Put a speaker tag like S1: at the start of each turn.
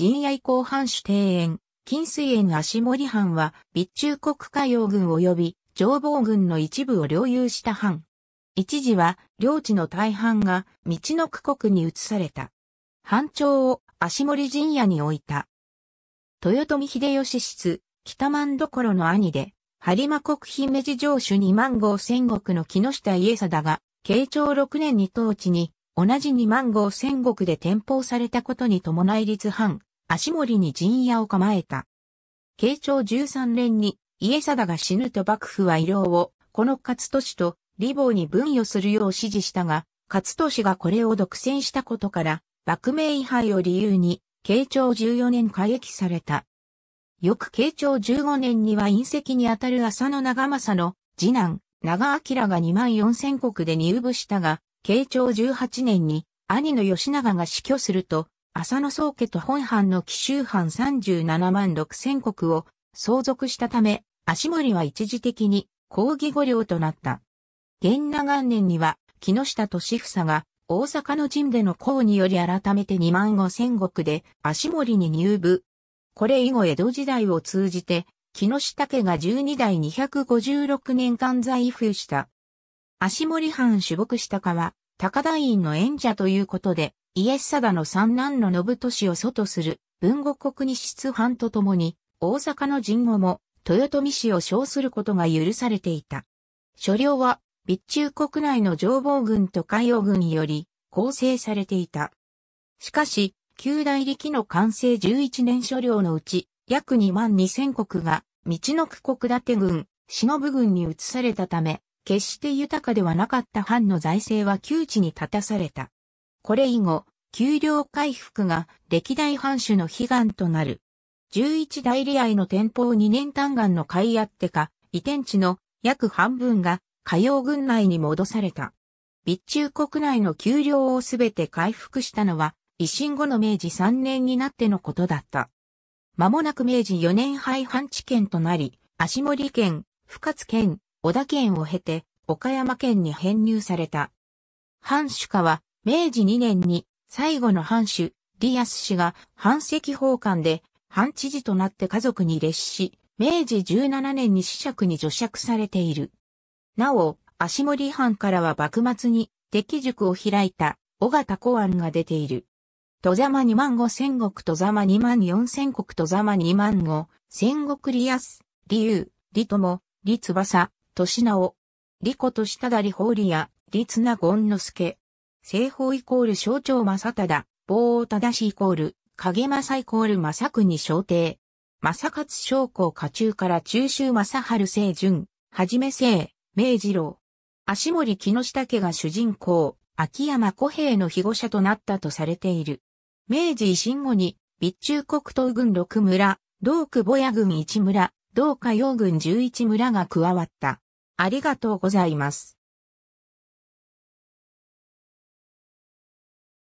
S1: 人愛降藩主庭園、金水園足森藩は、備中国海洋軍及び上防軍の一部を領有した藩。一時は、領地の大半が、道の区国に移された。藩長を足森陣屋に置いた。豊臣秀吉室、北万所の兄で、播磨国姫路城主二万号戦国の木下家貞が、慶長六年に当地に、同じ二万号戦国で転封されたことに伴い立藩、足森に陣屋を構えた。慶長13年に家定が死ぬと幕府は医療をこの勝利と李坊に分与するよう指示したが、勝利がこれを独占したことから、幕名違反を理由に、慶長14年改役された。翌慶長15年には隕石にあたる浅野長政の次男、長明が2万4千国で入部したが、慶長18年に兄の吉永が死去すると、浅野宗家と本藩の奇襲藩37万6千石を相続したため、足森は一時的に抗議御領となった。元那元年には、木下俊房が大阪の陣での功により改めて2万5千石で足森に入部。これ以後江戸時代を通じて、木下家が12代256年間在府した。足森藩主木下家は、高台院の縁者ということで、イエスダの三男の信俊を祖とする文後国に出藩と共に、大阪の神語も豊臣氏を称することが許されていた。所領は、備中国内の情報軍と海洋軍により構成されていた。しかし、旧大力の完成11年所領のうち、約2万2000国が、道の国立軍、忍軍に移されたため、決して豊かではなかった藩の財政は窮地に立たされた。これ以後、給料回復が歴代藩主の悲願となる。11代理愛の天保2年単眼の買いあってか、移転地の約半分が火曜軍内に戻された。備中国内の給料をすべて回復したのは、維新後の明治3年になってのことだった。間もなく明治4年廃藩置県となり、足森県、深津県、小田県を経て、岡山県に編入された。藩主家は、明治2年に最後の藩主、ディアス氏が藩籍奉還で藩知事となって家族に列し、明治17年に子爵に除釈されている。なお、足森藩からは幕末に敵塾を開いた尾形公安が出ている。戸ざま2万5千石戸ざま2万4千石戸ざま2万5千石利安、利友、利友、利翼、利直、利子利忠り法理や、利綱権之助、西方イコール象徴正忠、棒を正しイコール、影正イコール正国正帝。正勝将校下中から中州正春清淳、はじめ清、明治郎。足森木下家が主人公、秋山古平の被護者となったとされている。明治維新後に、備中国東軍六村、同区母屋軍一村、同家用軍11村が加わった。ありがとうございます。